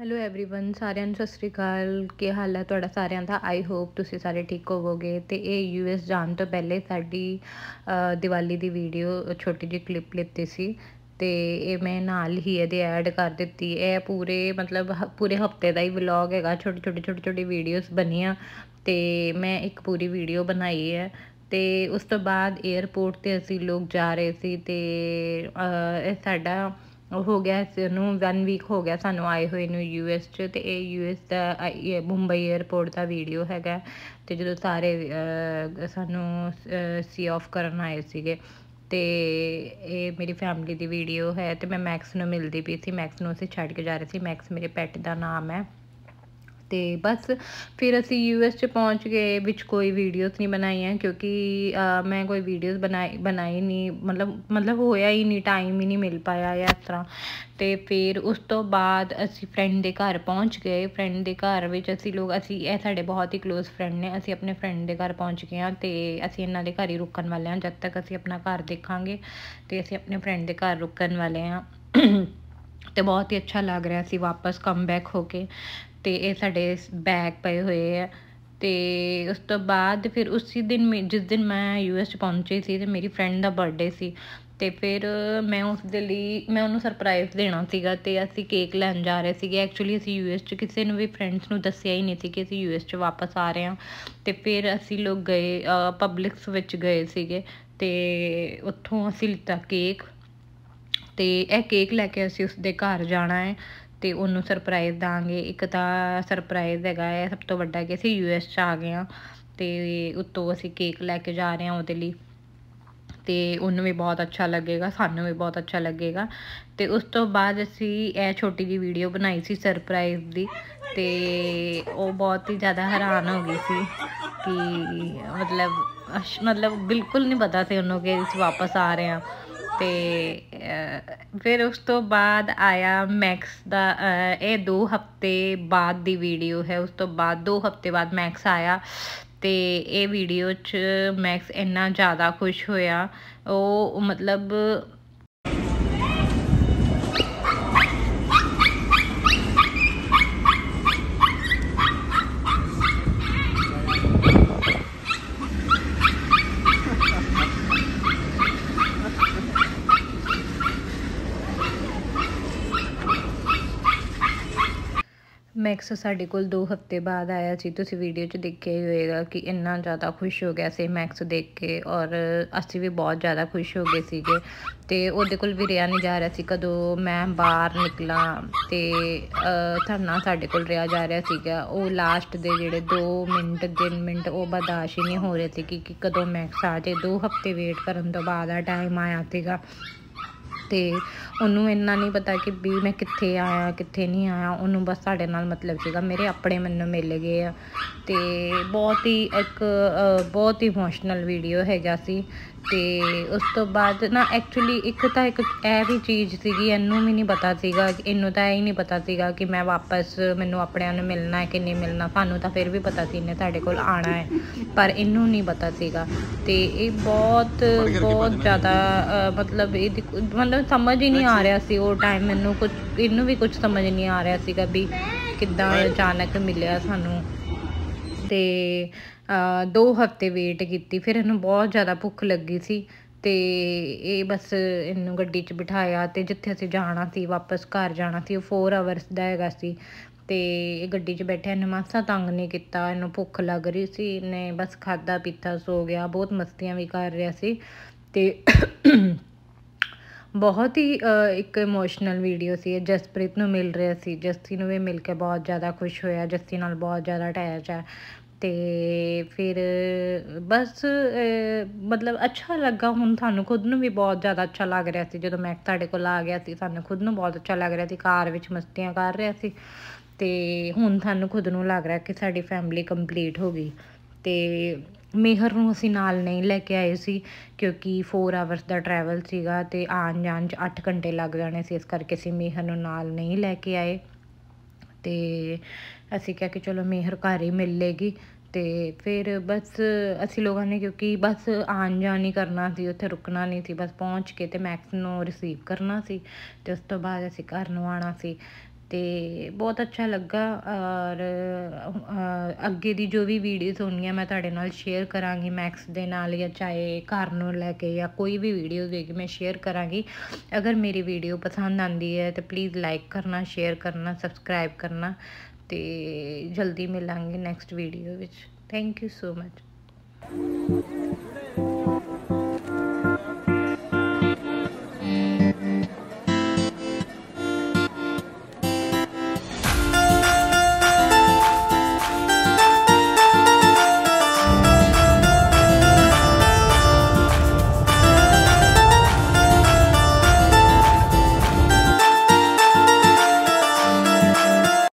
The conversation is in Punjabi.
ਹੈਲੋ एवरीवन ਸਾਰਿਆਂ ਨੂੰ ਸਤਿ ਸ੍ਰੀ ਅਕਾਲ ਕੀ ਹਾਲ ਹੈ ਤੁਹਾਡਾ ਸਾਰਿਆਂ ਦਾ ਆਈ ਹੋਪ ਤੁਸੀਂ ਸਾਰੇ ਠੀਕ ਹੋਵੋਗੇ ਤੇ ਇਹ ਯੂਐਸ ਜਾਣ ਤੋਂ ਪਹਿਲੇ ਸਾਡੀ ਦੀਵਾਲੀ ਦੀ ਵੀਡੀਓ ਛੋਟੀ ਜਿਹੀ ਕਲਿੱਪ ਲਿੱਤੀ ਸੀ ਤੇ ਇਹ ਮੈਂ ਨਾਲ ਹੀ ਇਹਦੇ ਐਡ ਕਰ ਦਿੱਤੀ ਇਹ ਪੂਰੇ ਮਤਲਬ ਪੂਰੇ ਹਫਤੇ ਦਾ ਹੀ ਵਲੌਗ ਹੈਗਾ ਛੋਟੇ ਛੋਟੇ ਛੋਟੇ ਛੋਟੇ ਵੀਡੀਓਜ਼ ਬਣੀਆਂ ਤੇ ਮੈਂ ਇੱਕ ਪੂਰੀ ਵੀਡੀਓ ਬਣਾਈ ਹੈ ਤੇ ਉਸ ਤੋਂ ਬਾਅਦ 에어ਪੋਰਟ ਤੇ ਅਸੀਂ ਲੋਕ ਜਾ ਰਹੇ ਸੀ ਤੇ ਇਹ ਸਾਡਾ ਹੋ ਗਿਆ ਨੂੰ 1 ਵੀਕ ਹੋ ਗਿਆ ਸਾਨੂੰ ਆਏ ਹੋਏ ਨੂੰ ਯੂਐਸ 'ਚ ਤੇ ਇਹ ਯੂਐਸ ਦਾ ਇਹ ਮੁੰਬਈ 에ਅਰਪੋਰਟ ਦਾ ਵੀਡੀਓ ਹੈਗਾ ਤੇ ਜਦੋਂ ਸਾਰੇ ਸਾਨੂੰ ਸੀ ਆਫ ਕਰਨ ਆਏ ਸੀਗੇ ਤੇ ਇਹ ਮੇਰੀ ਫੈਮਿਲੀ ਦੀ ਵੀਡੀਓ ਹੈ ਤੇ ਮੈਂ ਮੈਕਸ ਨੂੰ ਮਿਲਦੀ ਪਈ ਸੀ ਮੈਕਸ ਨੂੰ ਅਸੀਂ ਛੱਡ ਕੇ ਜਾ ਰਹੇ ਸੀ ਮੈਕਸ ਮੇਰੇ ਪੈਟ ਦਾ ਨਾਮ ਹੈ ਤੇ ਬਸ ਫਿਰ ਅਸੀਂ ਯੂਐਸ 'ਚ ਪਹੁੰਚ ਗਏ ਵਿੱਚ ਕੋਈ ਵੀਡੀਓਜ਼ ਨਹੀਂ ਬਣਾਈਆਂ ਕਿਉਂਕਿ ਮੈਂ ਕੋਈ ਵੀਡੀਓਜ਼ ਬਣਾਈ ਬਣਾਈ ਨਹੀਂ ਮਤਲਬ ਮਤਲਬ ਹੋਇਆ ਹੀ ਨਹੀਂ ਟਾਈਮ ਹੀ ਨਹੀਂ ਮਿਲ ਪਾਇਆ ਇਸ ਤਰ੍ਹਾਂ ਤੇ ਫਿਰ ਉਸ ਤੋਂ ਬਾਅਦ ਅਸੀਂ ਫਰੈਂਡ ਦੇ ਘਰ ਪਹੁੰਚ ਗਏ ਫਰੈਂਡ ਦੇ ਘਰ ਵਿੱਚ ਅਸੀਂ ਲੋਕ ਅਸੀਂ ਇਹ ਸਾਡੇ ਬਹੁਤ ਹੀ ক্লোਜ਼ ਫਰੈਂਡ ਨੇ ਅਸੀਂ ਆਪਣੇ ਫਰੈਂਡ ਦੇ ਘਰ ਪਹੁੰਚ ਗਏ ਹਾਂ ਤੇ ਅਸੀਂ ਇਹਨਾਂ ਦੇ ਘਰ ਹੀ ਰੁਕਣ ਵਾਲੇ ਹਾਂ ਜਦ ਤੱਕ ਅਸੀਂ ਆਪਣਾ ਘਰ ਦੇਖਾਂਗੇ ਤੇ ਅਸੀਂ ਆਪਣੇ ਫਰੈਂਡ ਦੇ ਘਰ ਰੁਕਣ ਵਾਲੇ ਹਾਂ ਤੇ ਬਹੁਤ ਹੀ ਅੱਛਾ ਲੱਗ ਰਿਹਾ ਸੀ ਵਾਪਸ ਕਮ ਬੈਕ ਹੋ ਕੇ ਤੇ ਇਹ ਸਾਡੇ ਬੈਗ ਪਏ ਹੋਏ ਆ ਤੇ ਉਸ ਤੋਂ ਬਾਅਦ ਫਿਰ ਉਸੇ ਦਿਨ ਜਿਸ ਦਿਨ ਮੈਂ ਯੂਐਸ ਚ ਪਹੁੰਚੀ ਸੀ ਤੇ ਮੇਰੀ ਫਰੈਂਡ ਦਾ ਬਰਥਡੇ ਸੀ ਤੇ ਫਿਰ ਮੈਂ ਉਸ ਦੇ ਲਈ ਮੈਂ ਉਹਨੂੰ ਸਰਪ੍ਰਾਈਜ਼ ਦੇਣਾ ਸੀਗਾ ਤੇ ਅਸੀਂ ਕੇਕ ਲੈਣ ਜਾ ਰਹੇ ਸੀਗੇ ਐਕਚੁਅਲੀ ਅਸੀਂ ਯੂਐਸ ਚ ਕਿਸੇ ਨੂੰ ਵੀ ਫਰੈਂਡਸ ਨੂੰ ਦੱਸਿਆ ਹੀ ਨਹੀਂ ਸੀ ਕਿ ਅਸੀਂ ਯੂਐਸ ਚ ਵਾਪਸ ਆ ਰਹੇ ਹਾਂ ਤੇ ਫਿਰ ਅਸੀਂ ਲੋਕ ਗਏ ਪਬਲਿਕਸ ਵਿੱਚ ਗਏ ਸੀਗੇ ਤੇ ਉੱਥੋਂ ਅਸੀਂ ਲਿੱਤਾ ਕੇਕ ਤੇ ਇਹ ਕੇਕ ਲੈ ਕੇ ਅਸੀਂ ਉਸ ਦੇ ਘਰ ਜਾਣਾ ਹੈ ਤੇ ਉਹਨੂੰ ਸਰਪ੍ਰਾਈਜ਼ ਦਾਂਗੇ ਇੱਕ ਤਾਂ ਸਰਪ੍ਰਾਈਜ਼ ਹੈਗਾ ਹੈ ਸਭ ਤੋਂ ਵੱਡਾ ਕਿ ਅਸੀਂ ਯੂਐਸ ਚ ਆ ਗਏ ਆ ਤੇ ਉੱਤੋਂ ਅਸੀਂ ਕੇਕ ਲੈ ਕੇ ਜਾ ਰਹੇ ਹਾਂ ਉਹਦੇ ਲਈ ਤੇ ਉਹਨੂੰ ਵੀ ਬਹੁਤ ਅੱਛਾ ਲੱਗੇਗਾ ਸਾਨੂੰ ਵੀ ਬਹੁਤ ਅੱਛਾ ਲੱਗੇਗਾ ਤੇ ਉਸ ਤੋਂ ਬਾਅਦ ਅਸੀਂ ਇਹ ਛੋਟੀ ਜੀ ਵੀਡੀਓ ਬਣਾਈ ਸੀ ਸਰਪ੍ਰਾਈਜ਼ ਦੀ ਤੇ ਉਹ ਬਹੁਤ ਹੀ ਜ਼ਿਆਦਾ ਹੈਰਾਨ ਹੋ ਗਈ ਸੀ ਕਿ ਮਤਲਬ ਮਤਲਬ ਬਿਲਕੁਲ ਨਹੀਂ ਪਤਾ ਸੀ ਉਹਨੂੰ ਕਿ ਅਸੀਂ ਵਾਪਸ ਆ ਰਹੇ ਹਾਂ ਤੇ ਫਿਰ ਉਸ ਤੋਂ ਬਾਅਦ ਆਇਆ ਮੈਕਸ ਦਾ ਇਹ 2 ਹਫ਼ਤੇ ਬਾਅਦ ਦੀ ਵੀਡੀਓ ਹੈ ਉਸ ਤੋਂ ਬਾਅਦ 2 ਹਫ਼ਤੇ ਬਾਅਦ ਮੈਕਸ ਆਇਆ ਤੇ ਇਹ ਵੀਡੀਓ 'ਚ ਮੈਕਸ ਇੰਨਾ ਜ਼ਿਆਦਾ ਖੁਸ਼ ਹੋਇਆ ਉਹ ਮਤਲਬ ਮੈਕਸ ਸਾਡੇ ਕੋਲ 2 ਹਫ਼ਤੇ ਬਾਅਦ ਆਇਆ ਸੀ ਤੁਸੀਂ ਵੀਡੀਓ 'ਚ ਦੇਖਿਆ ਹੀ ਹੋਏਗਾ ਕਿ ਇੰਨਾ ਜ਼ਿਆਦਾ ਖੁਸ਼ ਹੋ ਗਿਆ ਸੀ ਮੈਕਸ ਦੇਖ ਕੇ ਔਰ ਅਸੀਂ ਵੀ ਬਹੁਤ ਜ਼ਿਆਦਾ ਖੁਸ਼ ਹੋ ਗਏ ਸੀਗੇ ਤੇ ਉਹਦੇ ਕੋਲ ਵੀ ਰਿਆ ਨਹੀਂ ਜਾ ਰਿਹਾ ਸੀ ਕਦੋਂ ਮੈਂ ਬਾਹਰ ਨਿਕਲਾਂ ਤੇ ਧਰਨਾ ਸਾਡੇ ਕੋਲ ਰਿਆ ਜਾ ਰਿਹਾ ਸੀਗਾ ਉਹ ਲਾਸਟ ਦੇ ਜਿਹੜੇ 2 ਮਿੰਟ 3 ਮਿੰਟ ਉਹ ਬਰਦਾਸ਼ਤ ਹੀ ਨਹੀਂ ਹੋ ਰਹੇ ਸੀ ਕਿ ਕਦੋਂ ਮੈਕਸ ਆ ਜੇ 2 ਹਫ਼ਤੇ ਵੇਟ ਕਰਨ ਤੋਂ ਬਾਅਦ ਆ ਟਾਈਮ ਆਇਆ ਸੀਗਾ ਤੇ ਉਹਨੂੰ ਇੰਨਾ ਨਹੀਂ ਪਤਾ ਕਿ ਵੀ ਮੈਂ ਕਿੱਥੇ ਆਇਆ ਕਿੱਥੇ ਨਹੀਂ ਆਇਆ ਉਹਨੂੰ ਬਸ ਸਾਡੇ ਨਾਲ ਮਤਲਬ ਸੀਗਾ ਮੇਰੇ ਆਪਣੇ ਮੈਨੂੰ ਮਿਲ ਗਏ ਆ ਤੇ ਬਹੁਤ ਹੀ ਇੱਕ ਬਹੁਤ ਹੀ ਇਮੋਸ਼ਨਲ ਵੀਡੀਓ ਹੈਗਾ ਸੀ ਤੇ ਉਸ ਤੋਂ ਬਾਅਦ ਨਾ ਐਕਚੁਅਲੀ ਇੱਕ ਤਾਂ ਇੱਕ ਇਹ ਵੀ ਚੀਜ਼ ਸੀਗੀ ਇਹਨੂੰ ਵੀ ਨਹੀਂ ਪਤਾ ਸੀਗਾ ਇਹਨੂੰ ਤਾਂ ਇਹ ਹੀ ਨਹੀਂ ਪਤਾ ਸੀਗਾ ਕਿ ਮੈਂ ਵਾਪਸ ਮੈਨੂੰ ਆਪਣਿਆਂ ਨੂੰ ਮਿਲਣਾ ਹੈ ਕਿ ਨਹੀਂ ਮਿਲਣਾ ਸਾਨੂੰ ਤਾਂ ਫਿਰ ਵੀ ਪਤਾ ਸੀ ਇਹਨੇ ਸਾਡੇ ਕੋਲ ਆਣਾ ਹੈ ਪਰ ਇਹਨੂੰ ਨਹੀਂ ਪਤਾ ਸੀਗਾ ਤੇ ਇਹ ਬਹੁਤ ਬਹੁਤ ਜ਼ਿਆਦਾ ਮਤਲਬ ਇਹ ਮਤਲਬ ਸਮਝ ਹੀ ਨਹੀਂ ਆ ਰਿਹਾ ਸੀ ਉਹ ਟਾਈਮ ਮੈਨੂੰ ਕੁਝ ਇਹਨੂੰ ਵੀ ਕੁਝ ਸਮਝ ਨਹੀਂ ਆ ਰਿਹਾ ਸੀਗਾ ਵੀ ਕਿੱਦਾਂ ਅਚਾਨਕ ਮਿਲਿਆ ਸਾਨੂੰ ਤੇ 2 ਹਫ਼ਤੇ ਵੇਟ ਕੀਤੀ ਫਿਰ ਇਹਨੂੰ ਬਹੁਤ ਜ਼ਿਆਦਾ ਭੁੱਖ ਲੱਗੀ ਸੀ ਤੇ ਇਹ ਬਸ ਇਹਨੂੰ ਗੱਡੀ 'ਚ ਬਿਠਾਇਆ ਤੇ ਜਿੱਥੇ ਅਸੀਂ ਜਾਣਾ ਸੀ ਵਾਪਸ ਘਰ ਜਾਣਾ ਸੀ ਉਹ 4 ਆਵਰਸ ਦਾ ਹੈਗਾ ਸੀ ਤੇ ਇਹ ਗੱਡੀ 'ਚ ਬੈਠਿਆ ਇਹਨੇ ਮਾਸਾ ਤੰਗ ਨਹੀਂ ਕੀਤਾ ਇਹਨੂੰ ਭੁੱਖ ਲੱਗ ਰਹੀ ਸੀ ਇਹਨੇ ਬਸ ਖਾਦਾ ਪੀਤਾ ਸੋ ਗਿਆ ਬਹੁਤ ਮਸਤੀਆਂ ਵੀ ਕਰ ਰਿਹਾ ਸੀ ਤੇ ਬਹੁਤ ਹੀ ਇੱਕ ਇਮੋਸ਼ਨਲ ਵੀਡੀਓ ਸੀ ਜਸਪ੍ਰੀਤ ਨੂੰ ਮਿਲ ਰਿਹਾ ਸੀ ਜਸਤੀ ਨੂੰ ਵੀ ਮਿਲ ਕੇ ਬਹੁਤ ਜ਼ਿਆਦਾ ਖੁਸ਼ ਹੋਇਆ ਜਸਤੀ ਨਾਲ ਬਹੁਤ ਜ਼ਿਆਦਾ ਅਟੈਚ ਹੈ ਤੇ ਫਿਰ ਬਸ ਮਤਲਬ ਅੱਛਾ ਲੱਗਾ ਹੁਣ ਤੁਹਾਨੂੰ ਖੁਦ ਨੂੰ ਵੀ ਬਹੁਤ ਜ਼ਿਆਦਾ ਅੱਛਾ ਲੱਗ ਰਿਹਾ ਸੀ ਜਦੋਂ ਮੈਂ ਤੁਹਾਡੇ ਕੋਲ ਆ ਗਿਆ ਸੀ ਤੁਹਾਨੂੰ ਖੁਦ ਨੂੰ ਬਹੁਤ ਅੱਛਾ ਲੱਗ ਰਿਹਾ ਸੀ ਕਾਰ ਵਿੱਚ ਮਸਤੀਆਂ ਕਰ ਰਿਹਾ ਸੀ ਤੇ ਹੁਣ ਤੁਹਾਨੂੰ ਖੁਦ ਨੂੰ ਲੱਗ ਰਿਹਾ ਕਿ ਸਾਡੀ ਫੈਮਿਲੀ ਕੰਪਲੀਟ ਹੋ ਗਈ ਤੇ ਮੇਹਰ ਨੂੰ ਅਸੀਂ ਨਾਲ ਨਹੀਂ ਲੈ ਕੇ ਆਏ ਸੀ ਕਿਉਂਕਿ 4 ਆਵਰਸ ਦਾ ਟਰੈਵਲ ਸੀਗਾ ਤੇ ਆਣ ਜਾਣ 'ਚ 8 ਘੰਟੇ ਲੱਗ ਜਾਣੇ ਸੀ ਇਸ ਕਰਕੇ ਅਸੀਂ ਮੇਹਰ ਨੂੰ ਨਾਲ ਨਹੀਂ ਲੈ ਕੇ ਆਏ ਤੇ ਅਸੀਂ ਕਿਹਾ ਕਿ ਚਲੋ ਮੇਹਰ ਘਰ ਹੀ ਮਿਲ ਲੇਗੀ ਤੇ ਫਿਰ ਬਸ ਅਸੀਂ ਲੋਕਾਂ ਨੇ ਕਿਉਂਕਿ ਬਸ ਆਣ ਜਾਣ ਹੀ ਕਰਨਾ ਸੀ ਉੱਥੇ ਰੁਕਣਾ ਨਹੀਂ ਸੀ ਬਸ ਪਹੁੰਚ ਕੇ ਤੇ ਮੈਕਸ ਨੂੰ ਰਿਸੀਵ ਕਰਨਾ ਸੀ ਤੇ ਉਸ ਤੋਂ ਬਾਅਦ ਅਸੀਂ ਘਰ ਨੂੰ ਆਣਾ ਸੀ ਤੇ ਬਹੁਤ ਅੱਛਾ ਲੱਗਾ ਔਰ ਅੱਗੇ ਦੀ ਜੋ ਵੀ ਵੀਡੀਓਜ਼ ਹੋਣੀਆਂ ਮੈਂ ਤੁਹਾਡੇ ਨਾਲ ਸ਼ੇਅਰ ਕਰਾਂਗੀ ਮੈਕਸ ਦੇ ਨਾਲ ਜਾਂ ਚਾਹੇ ਘਰ ਨੂੰ ਲੈ ਕੇ ਜਾਂ ਕੋਈ ਵੀ ਦੇ ਕੇ ਮੈਂ ਸ਼ੇਅਰ ਕਰਾਂਗੀ ਅਗਰ ਮੇਰੀ ਵੀਡੀਓ ਪਸੰਦ ਆਂਦੀ ਹੈ ਤਾਂ ਪਲੀਜ਼ ਲਾਈਕ ਕਰਨਾ ਸ਼ੇਅਰ ਕਰਨਾ ਸਬਸਕ੍ਰਾਈਬ ਕਰਨਾ ਤੇ ਜਲਦੀ ਮਿਲਾਂਗੇ ਨੈਕਸਟ ਵੀਡੀਓ ਵਿੱਚ ਥੈਂਕ ਯੂ ਸੋ ਮਚ